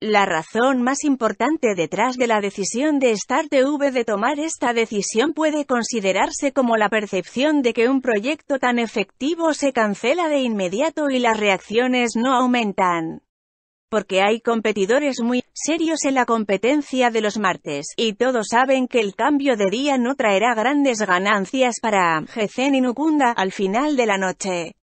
La razón más importante detrás de la decisión de Star TV de tomar esta decisión puede considerarse como la percepción de que un proyecto tan efectivo se cancela de inmediato y las reacciones no aumentan. Porque hay competidores muy serios en la competencia de los martes, y todos saben que el cambio de día no traerá grandes ganancias para GC y Nukunda al final de la noche.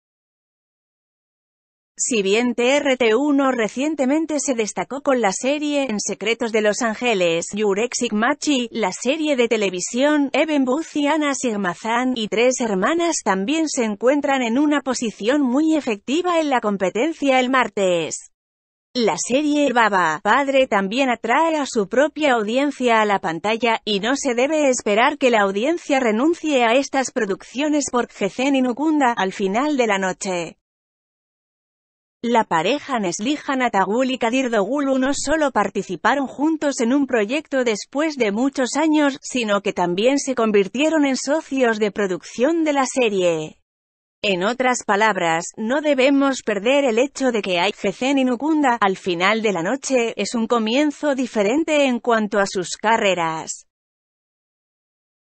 Si bien TRT1 recientemente se destacó con la serie En Secretos de Los Ángeles, Jurexic Machi, la serie de televisión, Eben Booth y Sigmazan y Tres Hermanas también se encuentran en una posición muy efectiva en la competencia el martes. La serie Baba, Padre también atrae a su propia audiencia a la pantalla, y no se debe esperar que la audiencia renuncie a estas producciones por Jezen y Nukunda al final de la noche. La pareja Neslihan Atagul y Kadir Dogulu no solo participaron juntos en un proyecto después de muchos años, sino que también se convirtieron en socios de producción de la serie. En otras palabras, no debemos perder el hecho de que Aifecen y Nukunda, al final de la noche, es un comienzo diferente en cuanto a sus carreras.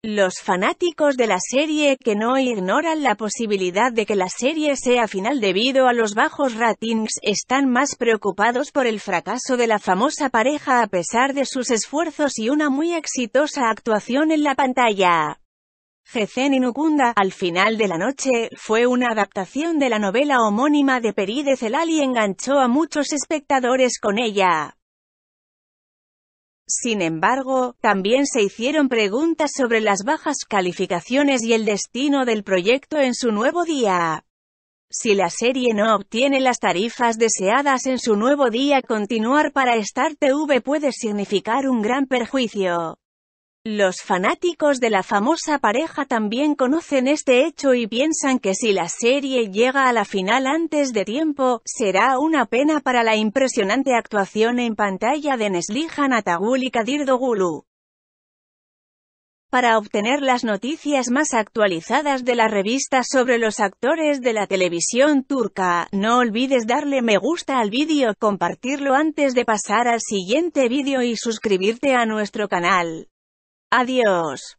Los fanáticos de la serie que no ignoran la posibilidad de que la serie sea final debido a los bajos ratings, están más preocupados por el fracaso de la famosa pareja a pesar de sus esfuerzos y una muy exitosa actuación en la pantalla. y Inukunda, al final de la noche, fue una adaptación de la novela homónima de Peride Celal y enganchó a muchos espectadores con ella. Sin embargo, también se hicieron preguntas sobre las bajas calificaciones y el destino del proyecto en su nuevo día. Si la serie no obtiene las tarifas deseadas en su nuevo día, continuar para Star TV puede significar un gran perjuicio. Los fanáticos de la famosa pareja también conocen este hecho y piensan que si la serie llega a la final antes de tiempo, será una pena para la impresionante actuación en pantalla de Neslihan Atagul y Kadir Dogulu. Para obtener las noticias más actualizadas de la revista sobre los actores de la televisión turca, no olvides darle me gusta al vídeo, compartirlo antes de pasar al siguiente vídeo y suscribirte a nuestro canal. Adiós.